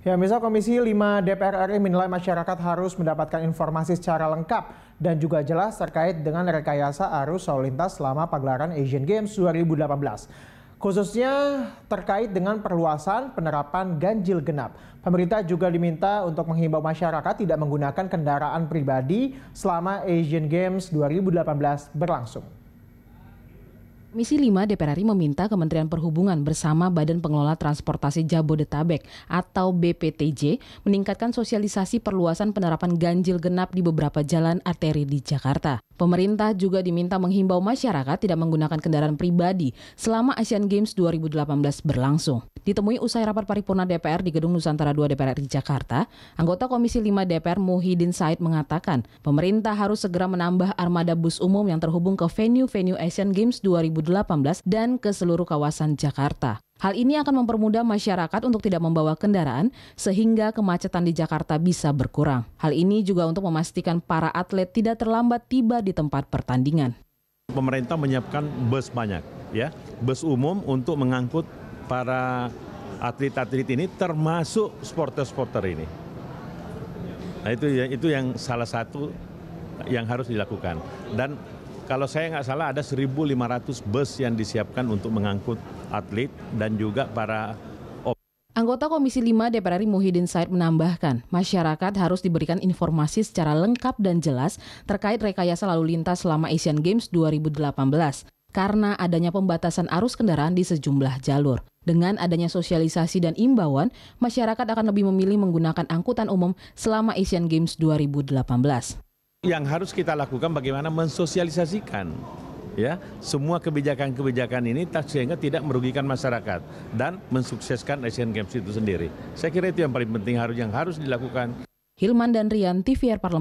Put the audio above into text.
Ya, misal Komisi 5 DPR RI menilai masyarakat harus mendapatkan informasi secara lengkap dan juga jelas terkait dengan rekayasa arus lalu lintas selama pagelaran Asian Games 2018. Khususnya terkait dengan perluasan penerapan ganjil genap. Pemerintah juga diminta untuk menghimbau masyarakat tidak menggunakan kendaraan pribadi selama Asian Games 2018 berlangsung. Misi 5 DPR RI meminta Kementerian Perhubungan bersama Badan Pengelola Transportasi Jabodetabek atau BPTJ meningkatkan sosialisasi perluasan penerapan ganjil genap di beberapa jalan arteri di Jakarta. Pemerintah juga diminta menghimbau masyarakat tidak menggunakan kendaraan pribadi selama Asian Games 2018 berlangsung. Ditemui usai rapat paripurna DPR di Gedung Nusantara 2 DPR RI Jakarta, anggota Komisi 5 DPR Muhyiddin Said mengatakan, pemerintah harus segera menambah armada bus umum yang terhubung ke venue-venue Asian Games 2018 dan ke seluruh kawasan Jakarta. Hal ini akan mempermudah masyarakat untuk tidak membawa kendaraan sehingga kemacetan di Jakarta bisa berkurang. Hal ini juga untuk memastikan para atlet tidak terlambat tiba di tempat pertandingan. Pemerintah menyiapkan bus banyak, ya, bus umum untuk mengangkut para atlet-atlet ini termasuk sporter-sporter ini. Nah itu ya, itu yang salah satu yang harus dilakukan dan kalau saya nggak salah ada 1.500 bus yang disiapkan untuk mengangkut atlet dan juga para Anggota Komisi 5 DPR RI Muhyiddin Said menambahkan, masyarakat harus diberikan informasi secara lengkap dan jelas terkait rekayasa lalu lintas selama Asian Games 2018 karena adanya pembatasan arus kendaraan di sejumlah jalur. Dengan adanya sosialisasi dan imbauan, masyarakat akan lebih memilih menggunakan angkutan umum selama Asian Games 2018. Yang harus kita lakukan bagaimana mensosialisasikan ya semua kebijakan-kebijakan ini sehingga tidak merugikan masyarakat dan mensukseskan Asian Games itu sendiri. Saya kira itu yang paling penting harus yang harus dilakukan. Hilman dan Rian, TVR Parlemen.